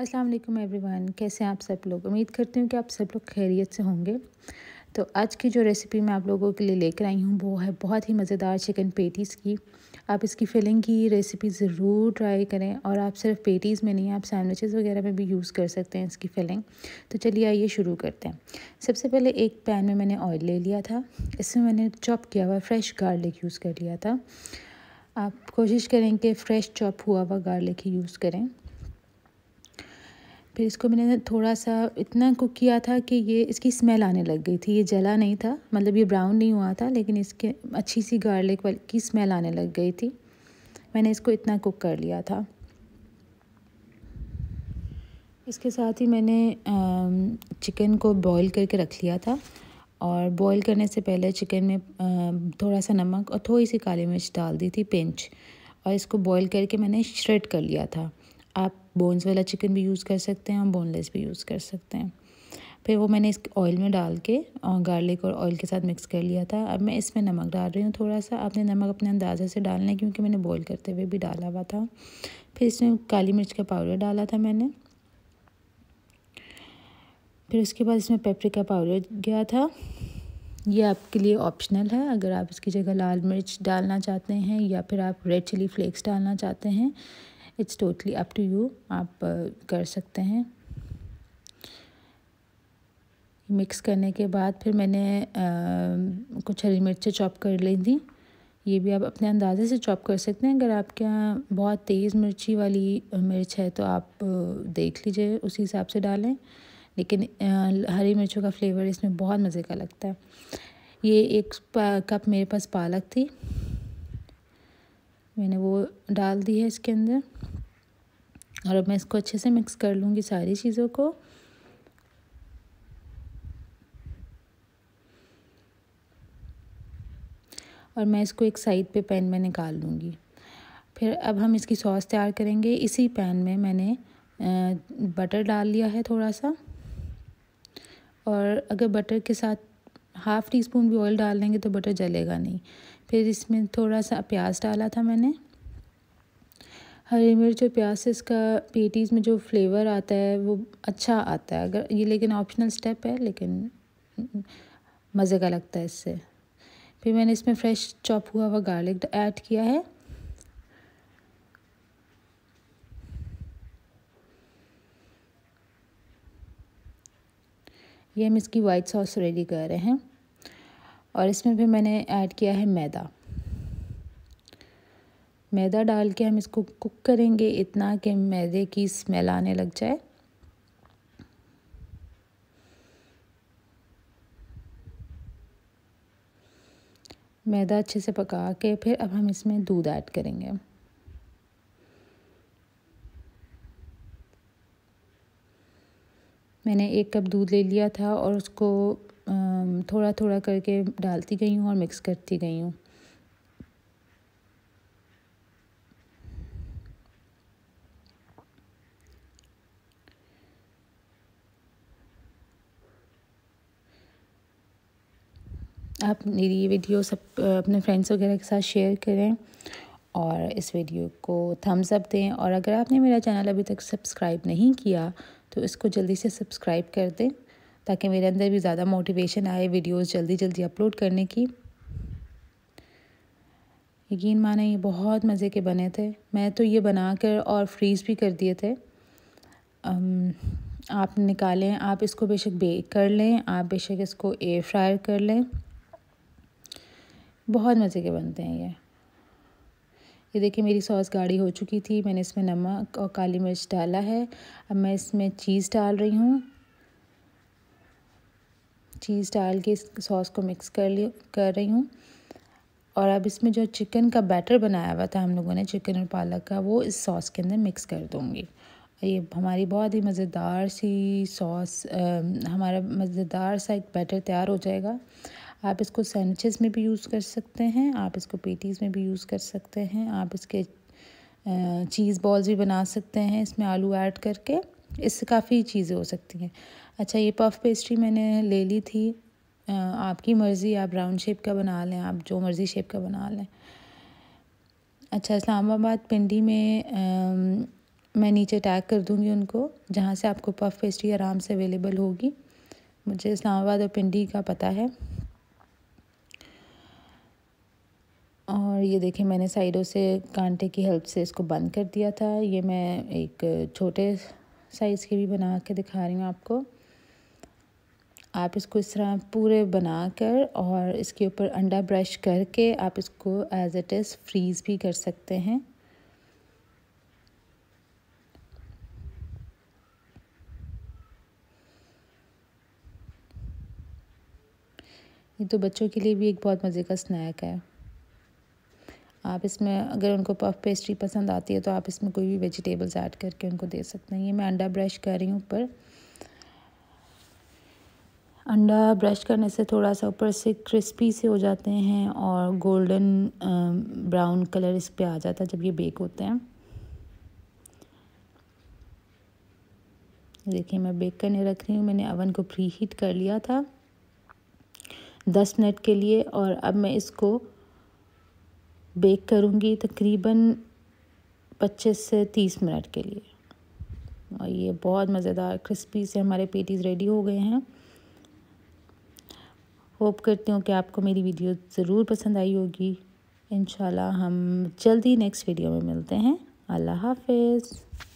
अस्सलाम वालेकुम एवरीवन कैसे हैं आप सब लोग उम्मीद करती हूँ कि आप सब लोग खैरियत से होंगे तो आज की जो रेसिपी मैं आप लोगों के लिए लेकर आई हूँ वो है बहुत ही मज़ेदार चिकन पेटीज़ की आप इसकी फिलिंग की रेसिपी ज़रूर ट्राई करें और आप सिर्फ पेटीज़ में नहीं आप सैंडविचेस वगैरह में भी यूज़ कर सकते हैं इसकी फिलिंग तो चलिए आइए शुरू करते हैं सबसे पहले एक पैन में मैंने ऑयल ले लिया था इसमें मैंने चॉप किया हुआ फ्रेश गार्लिक यूज़ कर लिया था आप कोशिश करें कि फ़्रेश चॉप हुआ हुआ गार्लिक ही यूज़ करें फिर इसको मैंने थोड़ा सा इतना कुक किया था कि ये इसकी स्मेल आने लग गई थी ये जला नहीं था मतलब ये ब्राउन नहीं हुआ था लेकिन इसके अच्छी सी गार्लिक की स्मेल आने लग गई थी मैंने इसको इतना कुक कर लिया था इसके साथ ही मैंने चिकन को बॉईल करके रख लिया था और बॉईल करने से पहले चिकन में थोड़ा सा नमक और थोड़ी सी काली मिर्च डाल दी थी पिंच और इसको बॉईल करके मैंने श्रेड कर लिया था आप बोन्स वाला चिकन भी यूज़ कर सकते हैं और बोनलेस भी यूज़ कर सकते हैं फिर वो मैंने इस ऑयल में डाल के गार्लिक और ऑयल के साथ मिक्स कर लिया था अब मैं इसमें नमक डाल रही हूँ थोड़ा सा आपने नमक अपने अंदाजे से डालना है क्योंकि मैंने बॉईल करते हुए भी डाला हुआ था फिर इसमें काली मिर्च का पाउडर डाला था मैंने फिर उसके बाद इसमें पेपरिका पाउडर गया था ये आपके लिए ऑप्शनल है अगर आप इसकी जगह लाल मिर्च डालना चाहते हैं या फिर आप रेड चिली फ्लेक्स डालना चाहते हैं it's totally up to you आप uh, कर सकते हैं मिक्स करने के बाद फिर मैंने आ, uh, कुछ हरी मिर्चें चॉप कर ली थी ये भी आप अपने अंदाजे से चॉप कर सकते हैं अगर आपके यहाँ बहुत तेज़ मिर्ची वाली uh, मिर्च है तो आप देख लीजिए उसी हिसाब से डालें लेकिन आ, हरी मिर्चों का फ्लेवर इसमें बहुत मज़े का लगता है ये एक कप मेरे पास पालक थी मैंने वो डाल दी है इसके अंदर और अब मैं इसको अच्छे से मिक्स कर लूँगी सारी चीज़ों को और मैं इसको एक साइड पे पैन में निकाल लूँगी फिर अब हम इसकी सॉस तैयार करेंगे इसी पैन में मैंने बटर डाल लिया है थोड़ा सा और अगर बटर के साथ हाफ़ टी स्पून भी ऑयल डाल देंगे तो बटर जलेगा नहीं फिर इसमें थोड़ा सा प्याज डाला था मैंने हरी मिर्च और प्याज से इसका पेटीज़ में जो फ्लेवर आता है वो अच्छा आता है अगर ये लेकिन ऑप्शनल स्टेप है लेकिन मज़े का लगता है इससे फिर मैंने इसमें फ्रेश चॉप हुआ हुआ गार्लिक ऐड किया है ये हम इसकी वाइट सॉस रेडी कर रहे हैं और इसमें भी मैंने ऐड किया है मैदा मैदा डाल के हम इसको कुक करेंगे इतना कि मैदे की स्मेल आने लग जाए मैदा अच्छे से पका के फिर अब हम इसमें दूध ऐड करेंगे मैंने एक कप दूध ले लिया था और उसको थोड़ा थोड़ा करके डालती गई हूँ और मिक्स करती गई हूँ आप मेरी ये वीडियो सब अपने फ्रेंड्स वगैरह के साथ शेयर करें और इस वीडियो को थम्स अप दें और अगर आपने मेरा चैनल अभी तक सब्सक्राइब नहीं किया तो इसको जल्दी से सब्सक्राइब कर दें ताकि मेरे अंदर भी ज़्यादा मोटिवेशन आए वीडियोस जल्दी जल्दी अपलोड करने की यकीन माने ये बहुत मज़े के बने थे मैं तो ये बना कर और फ्रीज़ भी कर दिए थे आप निकालें आप इसको बेशक बेक कर लें आप बेशक इसको एयर फ्रायर कर लें बहुत मज़े के बनते हैं ये ये देखिए मेरी सॉस गाढ़ी हो चुकी थी मैंने इसमें नमक और काली मिर्च डाला है अब मैं इसमें चीज़ डाल रही हूँ चीज़ डाल के इस सॉस को मिक्स कर ली कर रही हूँ और अब इसमें जो चिकन का बैटर बनाया हुआ था हम लोगों ने चिकन और पालक का वो इस सॉस के अंदर मिक्स कर दूँगी ये हमारी बहुत ही मज़ेदार सी सॉस हमारा मज़ेदार सा एक बैटर तैयार हो जाएगा आप इसको सैंडविचेस में भी यूज़ कर सकते हैं आप इसको पेटीज़ में भी यूज़ कर सकते हैं आप इसके चीज़ बॉल्स भी बना सकते हैं इसमें आलू ऐड करके इससे काफ़ी चीज़ें हो सकती हैं अच्छा ये पफ पेस्ट्री मैंने ले ली थी आपकी मर्ज़ी आप राउंड शेप का बना लें आप जो मर्ज़ी शेप का बना लें अच्छा इस्लामाबाद पिंडी में आ, मैं नीचे टैग कर दूँगी उनको जहाँ से आपको पफ पेस्ट्री आराम से अवेलेबल होगी मुझे इस्लामाबाद और पिंडी का पता है और ये देखिए मैंने साइडों से कांटे की हेल्प से इसको बंद कर दिया था ये मैं एक छोटे साइज़ के भी बना के दिखा रही हूँ आपको आप इसको इस तरह पूरे बना कर और इसके ऊपर अंडा ब्रश करके आप इसको एज इट इज़ फ्रीज़ भी कर सकते हैं ये तो बच्चों के लिए भी एक बहुत मज़े का स्नैक है आप इसमें अगर उनको पफ पेस्ट्री पसंद आती है तो आप इसमें कोई भी वेजिटेबल्स ऐड करके उनको दे सकते हैं ये मैं अंडा ब्रश कर रही हूँ ऊपर अंडा ब्रश करने से थोड़ा सा ऊपर से क्रिस्पी से हो जाते हैं और गोल्डन ब्राउन कलर इस पर आ जाता है जब ये बेक होते हैं देखिए मैं बेक करने रख रही हूँ मैंने अवन को प्री हीट कर लिया था दस मिनट के लिए और अब मैं इसको बेक करूँगी तकरीबन पच्चीस से तीस मिनट के लिए और ये बहुत मज़ेदार क्रिस्पी से हमारे पेटीज़ रेडी हो गए हैं होप करती हूँ कि आपको मेरी वीडियो ज़रूर पसंद आई होगी इन हम जल्दी नेक्स्ट वीडियो में मिलते हैं अल्लाह हाफिज़